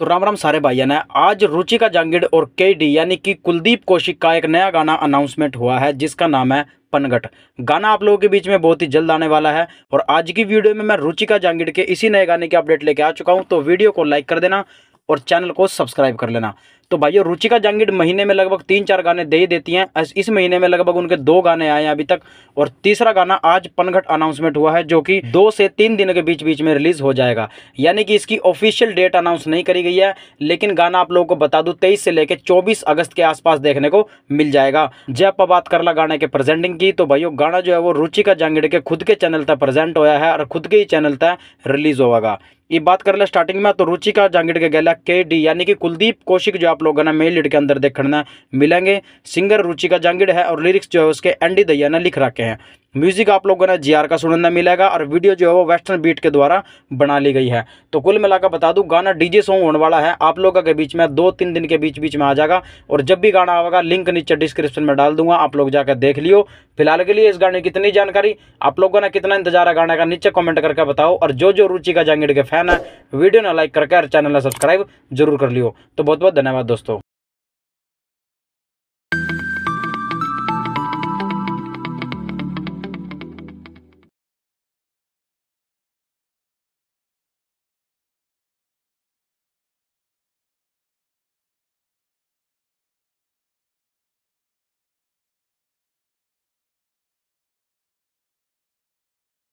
तो राम राम सारे भाइयों ने आज रुचिका जांगिड़ और के डी यानी कि कुलदीप कौशिक का एक नया गाना अनाउंसमेंट हुआ है जिसका नाम है पनगट गाना आप लोगों के बीच में बहुत ही जल्द आने वाला है और आज की वीडियो में मैं रुचिका जांगिड़ के इसी नए गाने की अपडेट लेके आ चुका हूँ तो वीडियो को लाइक कर देना और चैनल को सब्सक्राइब कर लेना तो भाइयों रुचिका जांगिड महीने में लगभग तीन चार गाने दे ही देती हैं इस महीने में लगभग उनके दो गाने आए हैं अभी तक और तीसरा गाना आज पनघट अनाउंसमेंट हुआ है जो कि दो से तीन दिन के बीच बीच में रिलीज हो जाएगा यानी कि इसकी ऑफिशियल डेट अनाउंस नहीं करी गई है लेकिन गाना आप लोगों को बता दूँ तेईस से लेकर चौबीस अगस्त के आसपास देखने को मिल जाएगा आप बात कर ला गाने के प्रेजेंटिंग की तो भाइयों गाना जो है वो रुचिका जांगिड के खुद के चैनल तक प्रेजेंट होया है और खुद के ही चैनल तक रिलीज होगा ये बात कर ले स्टार्टिंग में तो रुचिका जांगिड़ के गैला के डी यानी कि कुलदीप कौशिक जो आप लोगों ने मेल लीड के अंदर देखने मिलेंगे सिंगर रुचिका जांगिड़ है और लिरिक्स जो है उसके एंडी दैया ने लिख रखे हैं म्यूजिक आप लोगों ने जी का सुनने मिलेगा और वीडियो जो है वो वेस्टर्न बीट के द्वारा बना ली गई है तो कुल मिलाकर बता दूँ गाना डीजे सॉन्ग होने वाला है आप लोगों के बीच में दो तीन दिन के बीच बीच में आ जाएगा और जब भी गाना आएगा लिंक नीचे डिस्क्रिप्शन में डाल दूंगा आप लोग जाकर देख लियो फिलहाल के लिए इस गाने की कितनी जानकारी आप लोगों ने कितना इंतजार है गाने का नीचे कॉमेंट करके बताओ और जो जो रुचि का जांगीड के फैन है वीडियो ने लाइक करके और चैनल ने सब्सक्राइब जरूर कर लियो तो बहुत बहुत धन्यवाद दोस्तों